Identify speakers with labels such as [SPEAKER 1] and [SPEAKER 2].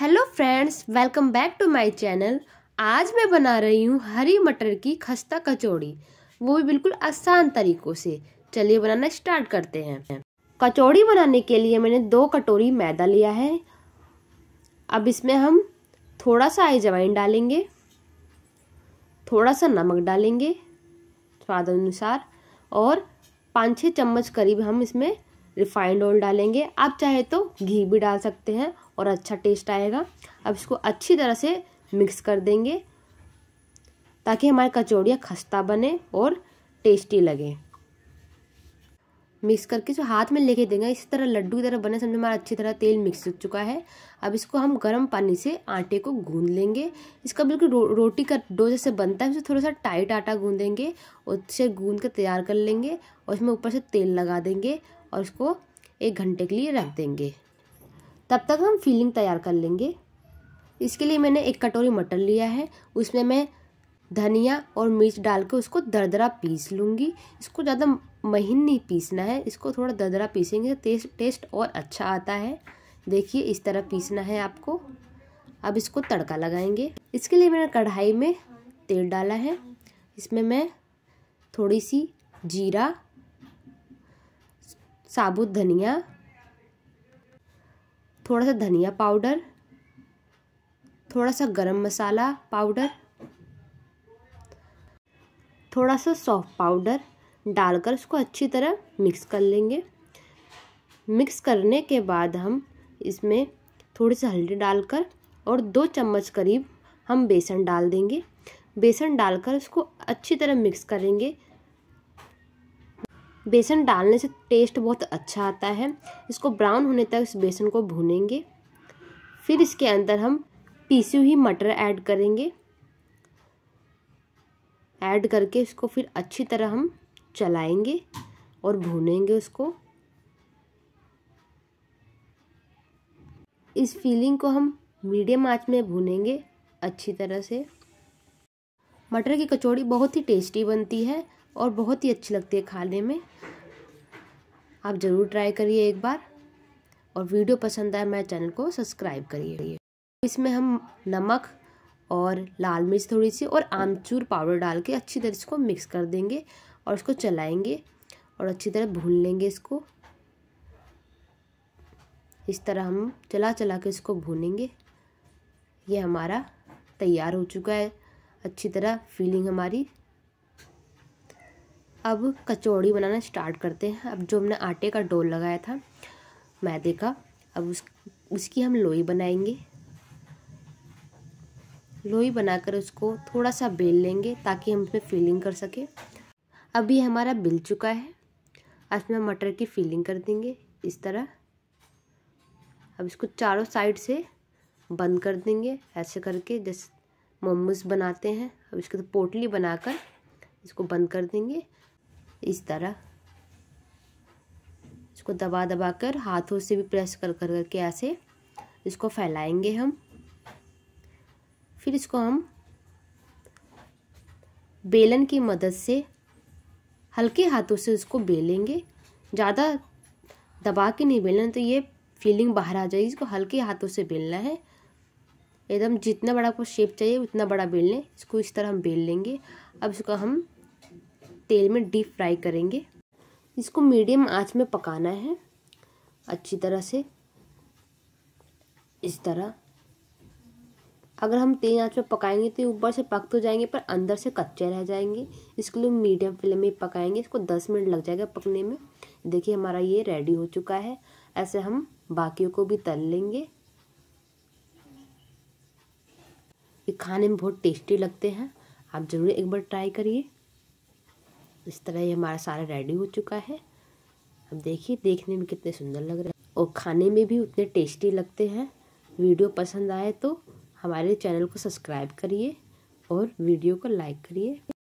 [SPEAKER 1] hello friends welcome back to my channel आज मैं बना रही हूँ हरी मटर की खस्ता कचौड़ी वो भी बिल्कुल आसान तरीक़ों से चलिए बनाना स्टार्ट करते हैं कचौड़ी बनाने के लिए मैंने दो कटोरी मैदा लिया है अब इसमें हम थोड़ा सा अजवाइन डालेंगे थोड़ा सा नमक डालेंगे स्वाद अनुसार और पाँच छः चम्मच करीब हम इसमें रिफाइंड ऑयल डालेंगे आप चाहे तो घी भी डाल सकते हैं और अच्छा टेस्ट आएगा अब इसको अच्छी तरह से मिक्स कर देंगे ताकि हमारी कचौड़ियाँ खस्ता बने और टेस्टी लगे मिक्स करके जो हाथ में लेके देंगे इसी तरह लड्डू की तरह बने समझो हमारा अच्छी तरह तेल मिक्स हो चुका है अब इसको हम गर्म पानी से आटे को गूंद लेंगे इसका बिल्कुल रो, रोटी का डो जैसे बनता है उसे थोड़ा सा टाइट आटा गूंदेंगे उससे गूंद कर तैयार कर लेंगे और इसमें ऊपर से तेल लगा देंगे और उसको एक घंटे के लिए रख देंगे तब तक हम फिलिंग तैयार कर लेंगे इसके लिए मैंने एक कटोरी मटर लिया है उसमें मैं धनिया और मिर्च डाल के उसको दरदरा पीस लूँगी इसको ज़्यादा महीन नहीं पीसना है इसको थोड़ा दरदरा पीसेंगे तो टेस्ट टेस्ट और अच्छा आता है देखिए इस तरह पीसना है आपको अब इसको तड़का लगाएंगे इसके लिए मैंने कढ़ाई में तेल डाला है इसमें मैं थोड़ी सी जीरा साबुत धनिया थोड़ा सा धनिया पाउडर थोड़ा सा गरम मसाला पाउडर थोड़ा सा सॉफ्ट पाउडर डालकर उसको अच्छी तरह मिक्स कर लेंगे मिक्स करने के बाद हम इसमें थोड़ी सी हल्दी डालकर और दो चम्मच करीब हम बेसन डाल देंगे बेसन डालकर उसको अच्छी तरह मिक्स करेंगे बेसन डालने से टेस्ट बहुत अच्छा आता है इसको ब्राउन होने तक इस बेसन को भूनेंगे फिर इसके अंदर हम पीसी हुई मटर ऐड करेंगे ऐड करके इसको फिर अच्छी तरह हम चलाएंगे और भूनेंगे उसको इस फीलिंग को हम मीडियम आंच में भूनेंगे अच्छी तरह से मटर की कचौड़ी बहुत ही टेस्टी बनती है और बहुत ही अच्छी लगती है खाने में आप ज़रूर ट्राई करिए एक बार और वीडियो पसंद आए मेरे चैनल को सब्सक्राइब करिए इसमें हम नमक और लाल मिर्च थोड़ी सी और आमचूर पाउडर डाल के अच्छी तरह इसको मिक्स कर देंगे और इसको चलाएंगे और अच्छी तरह भून लेंगे इसको इस तरह हम चला चला के इसको भूनेंगे ये हमारा तैयार हो चुका है अच्छी तरह फीलिंग हमारी अब कचौड़ी बनाना स्टार्ट करते हैं अब जो हमने आटे का डोल लगाया था मैदे का अब उस उसकी हम लोई बनाएंगे लोई बनाकर उसको थोड़ा सा बेल लेंगे ताकि हम उसमें फिलिंग कर सकें अभी हमारा बिल चुका है अब इसमें मटर की फिलिंग कर देंगे इस तरह अब इसको चारों साइड से बंद कर देंगे ऐसे करके जैसे मोमोज बनाते हैं अब इसके तो पोटली बनाकर इसको बंद कर देंगे इस तरह इसको दबा दबा कर हाथों से भी प्रेस कर कर करके ऐसे इसको फैलाएंगे हम फिर इसको हम बेलन की मदद से हल्के हाथों से उसको बेलेंगे ज़्यादा दबा के नहीं बेलना तो ये फीलिंग बाहर आ जाएगी इसको हल्के हाथों से बेलना है एकदम जितना बड़ा आपको शेप चाहिए उतना बड़ा बेल लें इसको इस तरह हम बेल लेंगे अब इसको हम तेल में डीप फ्राई करेंगे इसको मीडियम आंच में पकाना है अच्छी तरह से इस तरह अगर हम तेज आंच में पकाएंगे तो ऊपर से पक तो जाएंगे पर अंदर से कच्चे रह जाएंगे इसके लिए मीडियम फ्लेम में पकाएंगे इसको दस मिनट लग जाएगा पकने में देखिए हमारा ये रेडी हो चुका है ऐसे हम बाकियों को भी तल लेंगे ये खाने में बहुत टेस्टी लगते हैं आप ज़रूर एक बार ट्राई करिए इस तरह ये हमारा सारा रेडी हो चुका है अब देखिए देखने में कितने सुंदर लग रहे हैं और खाने में भी उतने टेस्टी लगते हैं वीडियो पसंद आए तो हमारे चैनल को सब्सक्राइब करिए और वीडियो को लाइक करिए